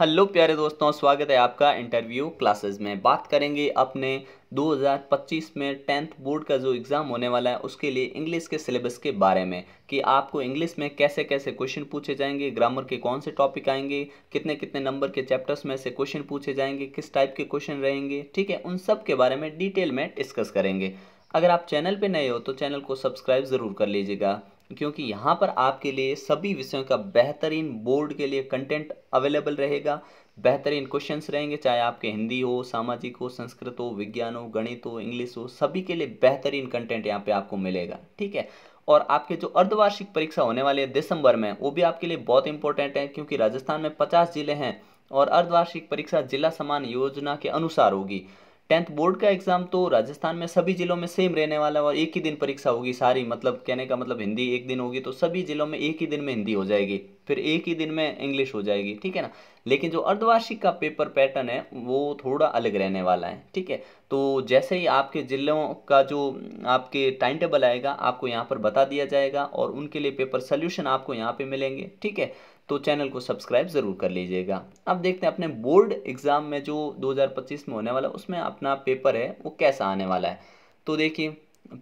hello प्यारे दोस्तों स्वागत है आपका इंटरव्यू क्लासेस में बात करेंगे अपने 2025 में टेंथ बोर्ड का जो एग्ज़ाम होने वाला है उसके लिए इंग्लिश के सिलेबस के बारे में कि आपको इंग्लिश में कैसे कैसे क्वेश्चन पूछे जाएंगे ग्रामर के कौन से टॉपिक आएंगे कितने कितने नंबर के चैप्टर्स में से क्वेश्चन पूछे जाएंगे किस टाइप के क्वेश्चन रहेंगे ठीक है उन सब के बारे में डिटेल में डिस्कस करेंगे अगर आप चैनल पर नए हो तो चैनल को सब्सक्राइब ज़रूर कर लीजिएगा क्योंकि यहाँ पर आपके लिए सभी विषयों का बेहतरीन बोर्ड के लिए कंटेंट अवेलेबल रहेगा बेहतरीन क्वेश्चन रहेंगे चाहे आपके हिंदी हो सामाजिक हो संस्कृत हो विज्ञान हो गणित हो इंग्लिश हो सभी के लिए बेहतरीन कंटेंट यहाँ पे आपको मिलेगा ठीक है और आपके जो अर्धवार्षिक परीक्षा होने वाली है दिसंबर में वो भी आपके लिए बहुत इंपॉर्टेंट है क्योंकि राजस्थान में पचास जिले हैं और अर्धवार्षिक परीक्षा जिला समान योजना के अनुसार होगी टेंथ बोर्ड का एग्ज़ाम तो राजस्थान में सभी ज़िलों में सेम रहने वाला है और एक ही दिन परीक्षा होगी सारी मतलब कहने का मतलब हिंदी एक दिन होगी तो सभी ज़िलों में एक ही दिन में हिंदी हो जाएगी फिर एक ही दिन में इंग्लिश हो जाएगी ठीक है ना लेकिन जो अर्धवार्षिक का पेपर पैटर्न है वो थोड़ा अलग रहने वाला है ठीक है तो जैसे ही आपके ज़िलों का जो आपके टाइम टेबल आएगा आपको यहाँ पर बता दिया जाएगा और उनके लिए पेपर सोल्यूशन आपको यहाँ पर मिलेंगे ठीक है तो चैनल को सब्सक्राइब ज़रूर कर लीजिएगा अब देखते हैं अपने बोर्ड एग्ज़ाम में जो 2025 में होने वाला उसमें अपना पेपर है वो कैसा आने वाला है तो देखिए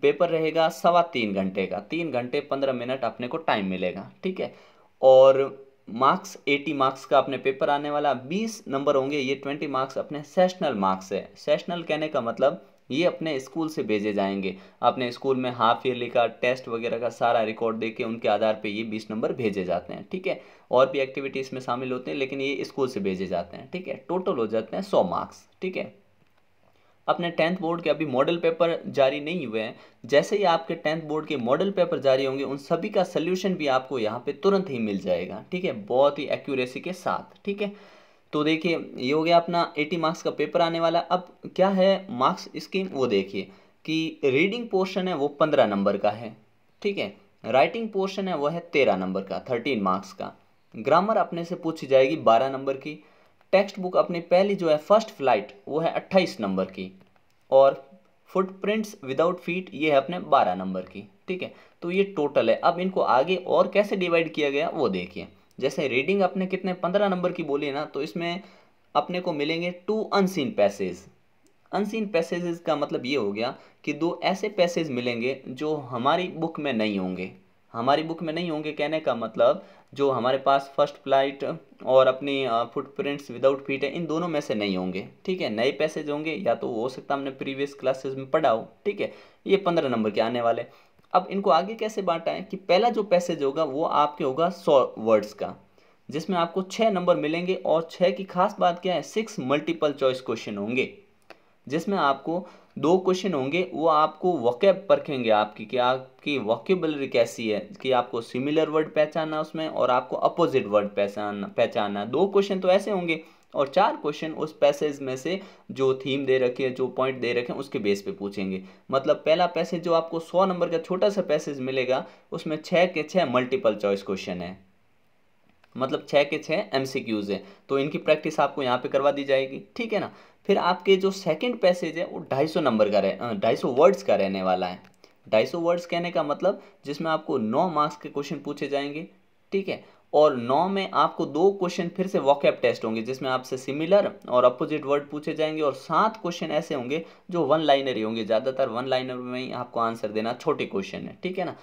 पेपर रहेगा सवा तीन घंटे का तीन घंटे पंद्रह मिनट अपने को टाइम मिलेगा ठीक है और मार्क्स 80 मार्क्स का अपने पेपर आने वाला 20 नंबर होंगे ये 20 मार्क्स अपने सेशनल मार्क्स है सेशनल कहने का मतलब ये अपने स्कूल से भेजे जाएंगे अपने स्कूल में हाफ ईयरली का टेस्ट वगैरह का सारा रिकॉर्ड देके उनके आधार पे ये बीस नंबर भेजे जाते हैं ठीक है और भी एक्टिविटी में शामिल होते हैं लेकिन ये स्कूल से भेजे जाते हैं ठीक है टोटल हो जाते हैं सौ मार्क्स ठीक है अपने टेंथ बोर्ड के अभी मॉडल पेपर जारी नहीं हुए हैं जैसे ही आपके टेंथ बोर्ड के मॉडल पेपर जारी होंगे उन सभी का सल्यूशन भी आपको यहाँ पे तुरंत ही मिल जाएगा ठीक है बहुत ही एक्यूरेसी के साथ ठीक है तो देखिए ये हो गया अपना एटी मार्क्स का पेपर आने वाला अब क्या है मार्क्स स्कीम वो देखिए कि रीडिंग पोर्शन है वो पंद्रह नंबर का है ठीक है राइटिंग पोर्शन है वो है तेरह नंबर का थर्टीन मार्क्स का ग्रामर अपने से पूछी जाएगी बारह नंबर की टेक्स्ट बुक अपनी पहली जो है फर्स्ट फ्लाइट वो है अट्ठाईस नंबर की और फुटप्रिंट्स विदाउट फीट ये है अपने बारह नंबर की ठीक है तो ये टोटल है अब इनको आगे और कैसे डिवाइड किया गया वो देखिए जैसे रीडिंग अपने कितने पंद्रह नंबर की बोली है ना तो इसमें अपने को मिलेंगे two unseen passage unseen passage का मतलब ये हो गया कि दो ऐसे पैसेज मिलेंगे जो हमारी बुक में नहीं होंगे हमारी बुक में नहीं होंगे कहने का मतलब जो हमारे पास फर्स्ट फ्लाइट और अपनी फुटप्रिंट्स विदाउट फीट है इन दोनों में से नहीं होंगे ठीक है नए पैसेज होंगे या तो हो सकता है हमने प्रीवियस क्लासेस में पढ़ा हो ठीक है ये पंद्रह नंबर के आने वाले अब इनको आगे कैसे बांटा है कि पहला जो पैसेज होगा वो आपके होगा सौ वर्ड्स का जिसमें आपको छः नंबर मिलेंगे और छः की खास बात क्या है सिक्स मल्टीपल चॉइस क्वेश्चन होंगे जिसमें आपको दो क्वेश्चन होंगे वो आपको वॉकेब परखेंगे आपकी कि आपकी वॉकेबलरी कैसी है कि आपको सिमिलर वर्ड पहचानना उसमें और आपको अपोजिट वर्ड पहचानना पहचानना दो क्वेश्चन तो ऐसे होंगे और चार क्वेश्चन उस पैसेज में से जो थीम दे रखे हैं जो पॉइंट दे रखे हैं उसके बेस पे पूछेंगे मतलब पहला पैसेज जो आपको सौ नंबर का छोटा सा पैसेज मिलेगा उसमें छः के छः मल्टीपल चॉइस क्वेश्चन है मतलब छः के छः एम सी क्यूज़ हैं तो इनकी प्रैक्टिस आपको यहाँ पे करवा दी जाएगी ठीक है ना फिर आपके जो सेकेंड पैसेज है वो ढाई सौ नंबर का रह ढाई सौ वर्ड्स का रहने वाला है ढाई सौ वर्ड्स कहने का मतलब जिसमें आपको नौ मार्क्स के क्वेश्चन पूछे जाएंगे ठीक है और नौ में आपको दो क्वेश्चन फिर से वॉकअप टेस्ट होंगे जिसमें आपसे सिमिलर और अपोजिट वर्ड पूछे जाएंगे और सात क्वेश्चन ऐसे होंगे जो वन लाइनर ही होंगे ज़्यादातर वन लाइनर में ही आपको आंसर देना छोटे क्वेश्चन है ठीक है ना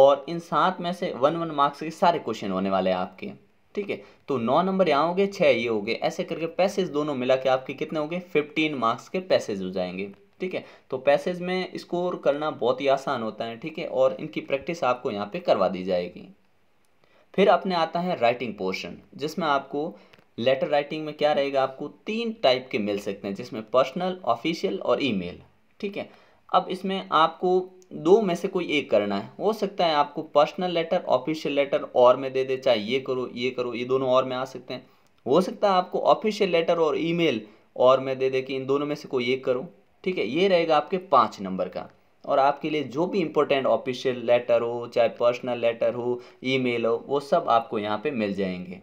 और इन सात में से वन वन मार्क्स के सारे क्वेश्चन होने वाले हैं आपके ठीक है तो नौ नंबर यहाँ हो गए छः ये हो गए ऐसे करके पैसेज दोनों मिला के आपके कितने हो गए फिफ्टीन मार्क्स के पैसेज हो जाएंगे ठीक है तो पैसेज में स्कोर करना बहुत ही आसान होता है ठीक है और इनकी प्रैक्टिस आपको यहाँ पे करवा दी जाएगी फिर अपने आता है राइटिंग पोर्शन जिसमें आपको लेटर राइटिंग में क्या रहेगा आपको तीन टाइप के मिल सकते हैं जिसमें पर्सनल ऑफिशियल और ईमेल ठीक है अब इसमें आपको दो में से कोई एक करना है हो सकता है आपको पर्सनल लेटर ऑफिशियल लेटर और में दे दे चाहे ये करो ये करो ये दोनों और में आ सकते हैं हो सकता है आपको ऑफिशियल लेटर और ईमेल और में दे दे कि इन दोनों में से कोई एक करो ठीक है ये रहेगा आपके पाँच नंबर का और आपके लिए जो भी इम्पोर्टेंट ऑफिशियल लेटर हो चाहे पर्सनल लेटर हो ईमेल हो वो सब आपको यहाँ पे मिल जाएंगे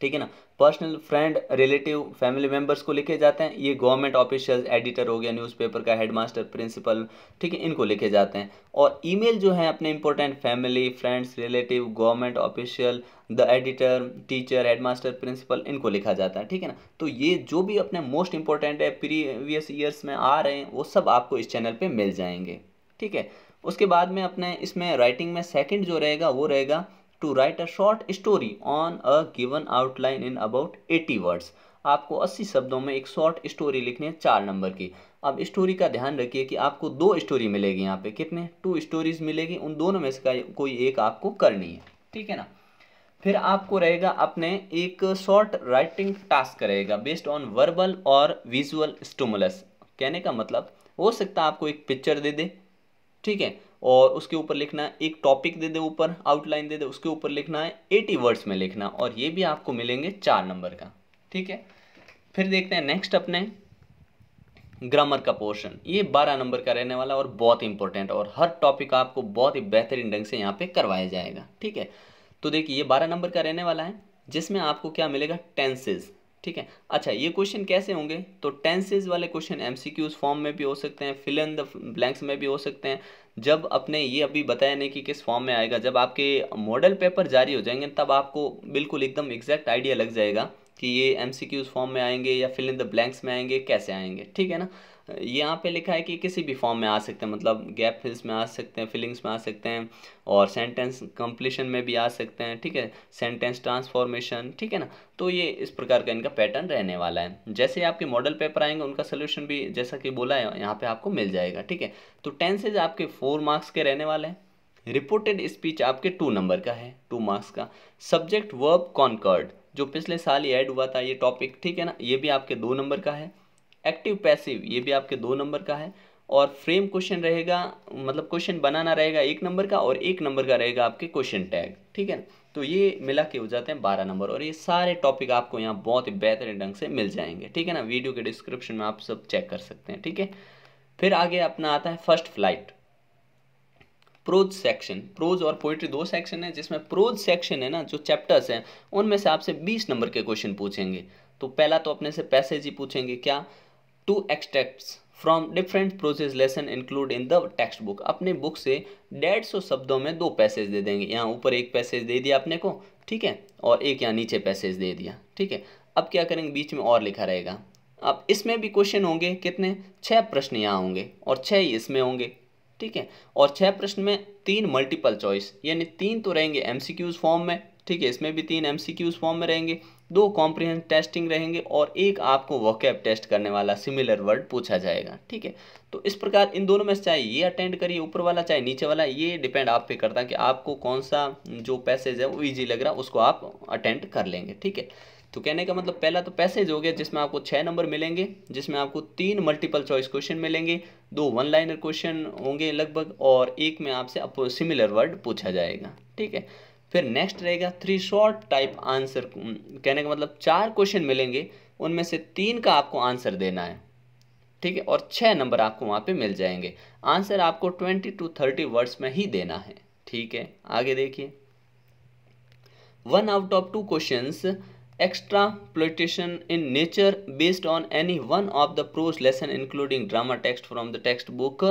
ठीक है ना personal friend relative family members को लिखे जाते हैं ये गवर्नमेंट ऑफिशियल एडिटर हो गया न्यूज़पेपर का हेडमास्टर प्रिंसिपल ठीक है इनको लिखे जाते हैं और ईमेल जो है अपने important family friends relative government official the editor teacher headmaster principal इनको लिखा जाता है ठीक है ना तो ये जो भी अपने मोस्ट इंपॉर्टेंट है प्रीवियस ईयर्स में आ रहे हैं वो सब आपको इस चैनल पर मिल जाएंगे ठीक है उसके बाद में अपने इसमें राइटिंग में सेकेंड जो रहेगा वो रहेगा to write a short story on a given outline in about eighty words आपको अस्सी शब्दों में एक शॉर्ट स्टोरी लिखनी है चार नंबर की अब स्टोरी का ध्यान रखिए कि आपको दो स्टोरी मिलेगी यहाँ पे कितने टू स्टोरीज मिलेगी उन दोनों में से कोई एक आपको करनी है ठीक है ना फिर आपको रहेगा अपने एक शॉर्ट राइटिंग टास्क रहेगा बेस्ड ऑन वर्बल और विजुअल स्टोमुलस कहने का मतलब हो सकता है आपको एक पिक्चर दे दे ठीक है और उसके ऊपर लिखना है एक टॉपिक दे दे ऊपर आउटलाइन दे दे उसके ऊपर लिखना है एटी वर्ड्स में लिखना और ये भी आपको मिलेंगे चार नंबर का ठीक है फिर देखते हैं नेक्स्ट अपने ग्रामर का पोर्शन ये बारह नंबर का रहने वाला और बहुत इंपॉर्टेंट और हर टॉपिक आपको बहुत ही बेहतरीन ढंग से यहाँ पे करवाया जाएगा ठीक है तो देखिए ये बारह नंबर का रहने वाला है जिसमें आपको क्या मिलेगा टेंसेज ठीक है अच्छा ये क्वेश्चन कैसे होंगे तो टेंसेज वाले क्वेश्चन क्यूज फॉर्म में भी हो सकते हैं फिल इन द ब्लैंक्स में भी हो सकते हैं जब अपने ये अभी बताया नहीं कि किस फॉर्म में आएगा जब आपके मॉडल पेपर जारी हो जाएंगे तब आपको बिल्कुल एकदम एग्जैक्ट आइडिया लग जाएगा कि ये एम फॉर्म में आएंगे या फिल इन द ब्लैंक्स में आएंगे कैसे आएंगे ठीक है ना यहाँ पे लिखा है कि किसी भी फॉर्म में आ सकते हैं मतलब गैप फिल्स में आ सकते हैं फिलिंग्स में आ सकते हैं और सेंटेंस कंप्लीशन में भी आ सकते हैं ठीक है सेंटेंस ट्रांसफॉर्मेशन ठीक है ना तो ये इस प्रकार का इनका पैटर्न रहने वाला है जैसे आपके मॉडल पेपर आएंगे उनका सोल्यूशन भी जैसा कि बोला है यहाँ पर आपको मिल जाएगा ठीक है तो टेंसेज आपके फोर मार्क्स के रहने वाले हैं रिपोर्टेड स्पीच आपके टू नंबर का है टू मार्क्स का सब्जेक्ट वर्ब कॉन्कर्ड जो पिछले साल ही ऐड हुआ था ये टॉपिक ठीक है ना ये भी आपके दो नंबर का है एक्टिव पैसिव ये भी आपके दो नंबर का है और फ्रेम क्वेश्चन रहेगा मतलब क्वेश्चन बनाना रहेगा एक नंबर का और एक नंबर का रहेगा आपके क्वेश्चन टैग ठीक है ना तो ये मिला के हो जाते हैं बारह नंबर और ये सारे टॉपिक आपको यहाँ बहुत ही बेहतरीन ढंग से मिल जाएंगे ठीक है ना वीडियो के डिस्क्रिप्शन में आप सब चेक कर सकते हैं ठीक है फिर आगे अपना आता है first flight prose section prose और पोइट्री दो सेक्शन है जिसमें प्रोज सेक्शन है ना जो चैप्टर्स हैं उनमें से आपसे बीस नंबर के क्वेश्चन पूछेंगे तो पहला तो अपने से पैसेज ही पूछेंगे क्या two extracts from different process lesson include in the text text book book से डेढ़ सौ शब्दों में दो पैसेज दे देंगे यहाँ ऊपर एक पैसेज दे दिया अपने को ठीक है और एक यहाँ नीचे पैसेज दे दिया ठीक है अब क्या करेंगे बीच में और लिखा रहेगा अब इसमें भी क्वेश्चन होंगे कितने छः प्रश्न यहाँ होंगे और छः ही इसमें होंगे ठीक है और छः प्रश्न में तीन मल्टीपल चॉइस यानी तीन तो रहेंगे एम फॉर्म में ठीक है इसमें भी तीन एम फॉर्म में रहेंगे दो कॉम्प्रिहेंस टेस्टिंग रहेंगे और एक आपको वॉकैप टेस्ट करने वाला सिमिलर वर्ड पूछा जाएगा ठीक है तो इस प्रकार इन दोनों में से चाहे ये अटेंड करिए ऊपर वाला चाहे नीचे वाला ये डिपेंड आप पे करता है कि आपको कौन सा जो पैसेज है वो ईजी लग रहा है उसको आप अटेंड कर लेंगे ठीक है तो कहने का मतलब पहला तो पैसेज हो गया जिसमें आपको छः नंबर मिलेंगे जिसमें आपको तीन मल्टीपल चॉइस क्वेश्चन मिलेंगे दो वन लाइनर क्वेश्चन होंगे लगभग और एक में आपसे सिमिलर वर्ड पूछा जाएगा ठीक है फिर नेक्स्ट रहेगा थ्री शॉर्ट टाइप आंसर कहने का मतलब चार क्वेश्चन मिलेंगे उनमें से तीन का आपको आंसर देना है ठीक है और छः नंबर आपको वहाँ पे मिल जाएंगे आंसर आपको ट्वेंटी टू थर्टी वर्ड्स में ही देना है ठीक है आगे देखिए one out of two questions extra extrapolation in nature based on any one of the prose lesson including drama text from the text book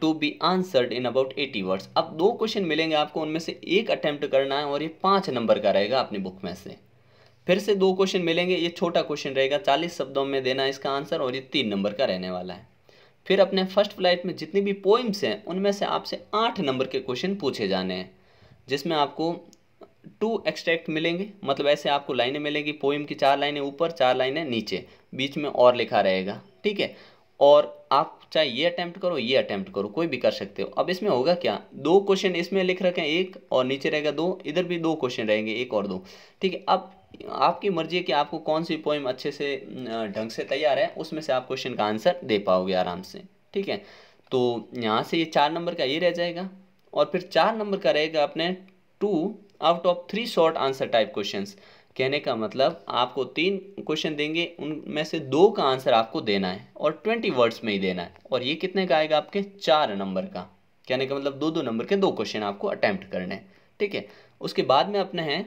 to be answered in about eighty words अब दो question मिलेंगे आपको उनमें से एक attempt करना है और ये पाँच नंबर का रहेगा अपनी बुक में से फिर से दो क्वेश्चन मिलेंगे ये छोटा क्वेश्चन रहेगा चालीस शब्दों में देना है इसका आंसर और ये तीन नंबर का रहने वाला है फिर अपने फर्स्ट फ्लाइट में जितनी भी पोइम्स हैं उनमें से आपसे आठ नंबर के क्वेश्चन पूछे जाने हैं जिसमें आपको टू एक्सट्रैक्ट मिलेंगे मतलब ऐसे आपको लाइनें मिलेंगी पोइम की चार लाइनें ऊपर चार लाइनें नीचे बीच में और लिखा रहेगा ठीक है और आप चाहे ये अटैम्प्ट करो ये अटैम्प्ट करो कोई भी कर सकते हो अब इसमें होगा क्या दो क्वेश्चन इसमें लिख रखे हैं एक और नीचे रहेगा दो इधर भी दो क्वेश्चन रहेंगे एक और दो ठीक है अब आपकी मर्जी है कि आपको कौन सी पोइम अच्छे से ढंग से तैयार है उसमें से आप क्वेश्चन का आंसर दे पाओगे आराम से ठीक है तो यहाँ से ये चार नंबर का ये रह जाएगा और फिर चार नंबर का रहेगा अपने two out of three short answer type question कहने का मतलब आपको तीन क्वेश्चन देंगे उनमें से दो का आंसर आपको देना है और ट्वेंटी वर्ड्स में ही देना है और ये कितने का आएगा आपके चार नंबर का कहने का मतलब दो दो नंबर के दो क्वेश्चन आपको अटैम्प्ट करने हैं ठीक है उसके बाद में अपने हैं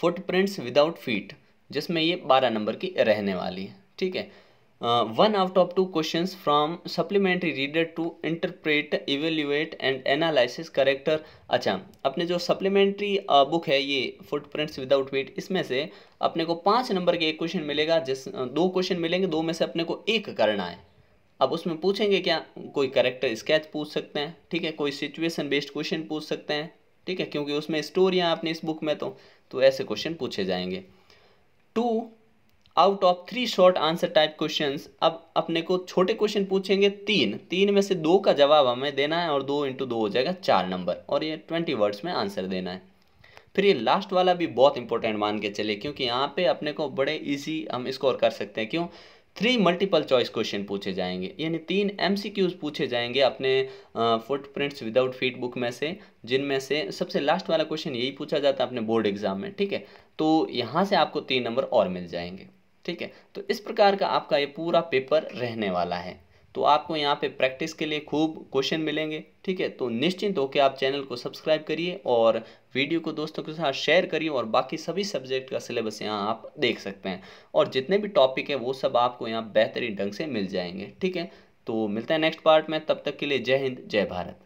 फुटप्रिंट्स विदाउट फीट जिसमें ये बारह नंबर की रहने वाली है ठीक है one out of two questions from supplementary reader to interpret evaluate and analysis character अच्छा अपने जो सप्लीमेंट्री बुक uh, है ये प्रिंट्स विदाउट वेट इसमें से अपने को पाँच नंबर के एक क्वेश्चन मिलेगा जिस uh, दो क्वेश्चन मिलेंगे दो में से अपने को एक करना है अब उसमें पूछेंगे क्या कोई करेक्टर स्केच पूछ सकते हैं ठीक है कोई सिचुएशन बेस्ड क्वेश्चन पूछ सकते हैं ठीक है क्योंकि उसमें स्टोरियाँ अपने इस बुक में तो तो ऐसे क्वेश्चन पूछे जाएंगे two out of three short answer type question अब अपने को छोटे क्वेश्चन पूछेंगे तीन तीन में से दो का जवाब हमें देना है और दो इंटू दो हो जाएगा चार नंबर और ये ट्वेंटी वर्ड्स में आंसर देना है फिर ये लास्ट वाला भी बहुत इंपॉर्टेंट मान के चले क्योंकि यहाँ पे अपने को बड़े इजी हम स्कोर कर सकते हैं क्यों थ्री मल्टीपल चॉइस क्वेश्चन पूछे जाएंगे यानी तीन एम पूछे जाएंगे अपने फुटप्रिंट्स विदाउट फीट बुक में से जिनमें से सबसे लास्ट वाला क्वेश्चन यही पूछा जाता है अपने बोर्ड एग्जाम में ठीक है तो यहाँ से आपको तीन नंबर और मिल जाएंगे ठीक है तो इस प्रकार का आपका ये पूरा पेपर रहने वाला है तो आपको यहाँ पे प्रैक्टिस के लिए खूब क्वेश्चन मिलेंगे ठीक है तो निश्चिंत होकर आप चैनल को सब्सक्राइब करिए और वीडियो को दोस्तों के साथ शेयर करिए और बाकी सभी सब्जेक्ट का सिलेबस यहाँ आप देख सकते हैं और जितने भी टॉपिक हैं वो सब आपको यहाँ बेहतरीन ढंग से मिल जाएंगे ठीक है तो मिलते हैं नेक्स्ट पार्ट में तब तक के लिए जय हिंद जय भारत